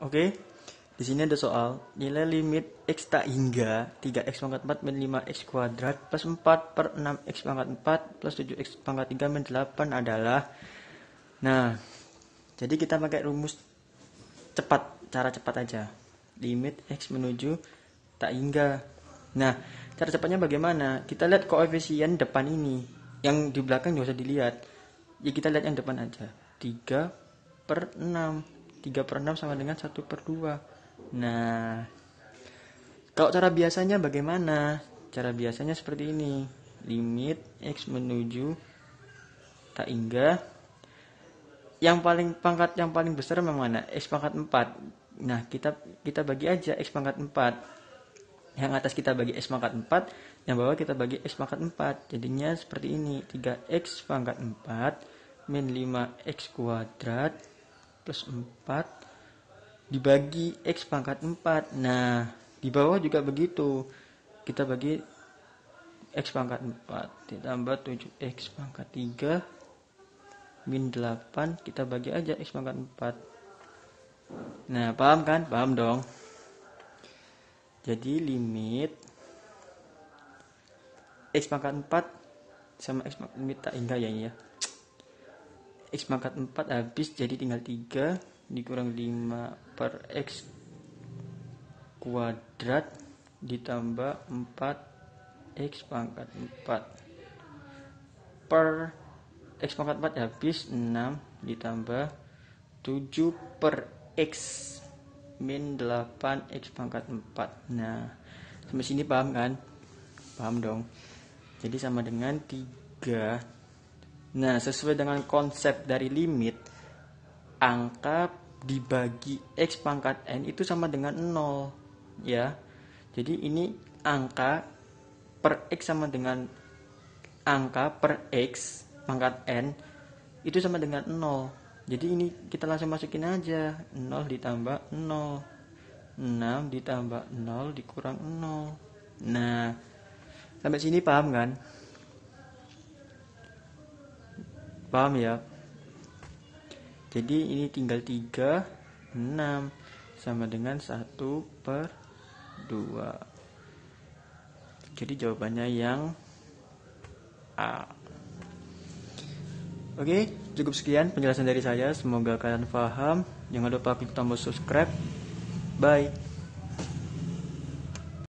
Oke. Di sini ada soal nilai limit x tak hingga 3x pangkat 4 min 5x kuadrat plus 4 per 6x pangkat 4 plus 7x pangkat 3 min 8 adalah Nah, jadi kita pakai rumus cepat, cara cepat aja. Limit x menuju tak hingga. Nah, cara cepatnya bagaimana? Kita lihat koefisien depan ini. Yang di belakang nggak usah dilihat. Ya kita lihat yang depan aja. 3 per 6 3 per 6 sama dengan 1 per 2 nah kalau cara biasanya bagaimana cara biasanya seperti ini limit x menuju tak hingga yang paling pangkat yang paling besar memang mana x pangkat 4 nah kita kita bagi aja x pangkat 4 yang atas kita bagi x pangkat 4 yang bawah kita bagi x pangkat 4 jadinya seperti ini 3x pangkat 4 min 5x kuadrat plus 4 dibagi X pangkat 4. Nah, di bawah juga begitu. Kita bagi X pangkat 4 ditambah 7X pangkat 3 min 8 kita bagi aja X pangkat 4 nah paham kan? paham dong jadi limit X pangkat 4 sama X pangkat limit tak hingga ya ya X pangkat 4 habis jadi tinggal 3 dikurang 5 per X kuadrat ditambah 4 X pangkat 4 per X pangkat 4 habis 6 ditambah 7 per X min 8 X pangkat 4 nah sampai sini paham kan paham dong jadi sama dengan 3 Nah, sesuai dengan konsep dari limit, angka dibagi X pangkat N itu sama dengan 0. Ya. Jadi ini angka per X sama dengan angka per X pangkat N itu sama dengan 0. Jadi ini kita langsung masukin aja. 0 ditambah 0. 6 ditambah 0 dikurang 0. Nah, sampai sini paham kan? paham ya jadi ini tinggal 3 6 sama dengan 1 per 2 jadi jawabannya yang A Oke, cukup sekian penjelasan dari saya. Semoga kalian paham. Jangan lupa klik tombol subscribe. Bye.